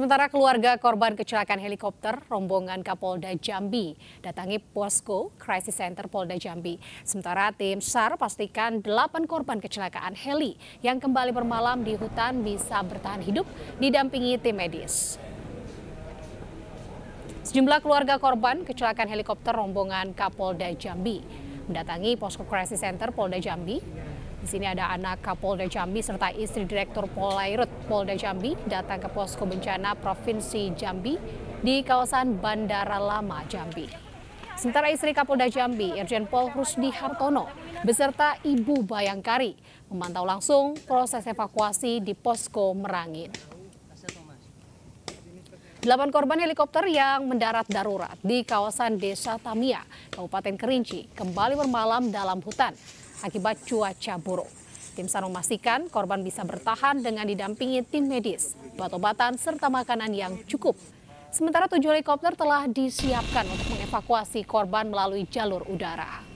Sementara keluarga korban kecelakaan helikopter, rombongan Kapolda Jambi datangi posko Crisis Center Polda Jambi. Sementara tim SAR pastikan 8 korban kecelakaan heli yang kembali bermalam di hutan bisa bertahan hidup didampingi tim medis. Sejumlah keluarga korban kecelakaan helikopter rombongan Kapolda Jambi mendatangi posko Crisis Center Polda Jambi di sini ada anak Kapolda Jambi serta istri Direktur Polairut Polda Jambi datang ke posko bencana Provinsi Jambi di kawasan Bandara Lama Jambi. Sementara istri Kapolda Jambi, Irjen Pol Rusdi Hartono, beserta Ibu Bayangkari, memantau langsung proses evakuasi di posko Merangin. Delapan korban helikopter yang mendarat darurat di kawasan Desa Tamia, Kabupaten Kerinci, kembali bermalam dalam hutan akibat cuaca buruk. Tim SAR memastikan korban bisa bertahan dengan didampingi tim medis, obat-obatan, serta makanan yang cukup. Sementara tujuh helikopter telah disiapkan untuk mengevakuasi korban melalui jalur udara.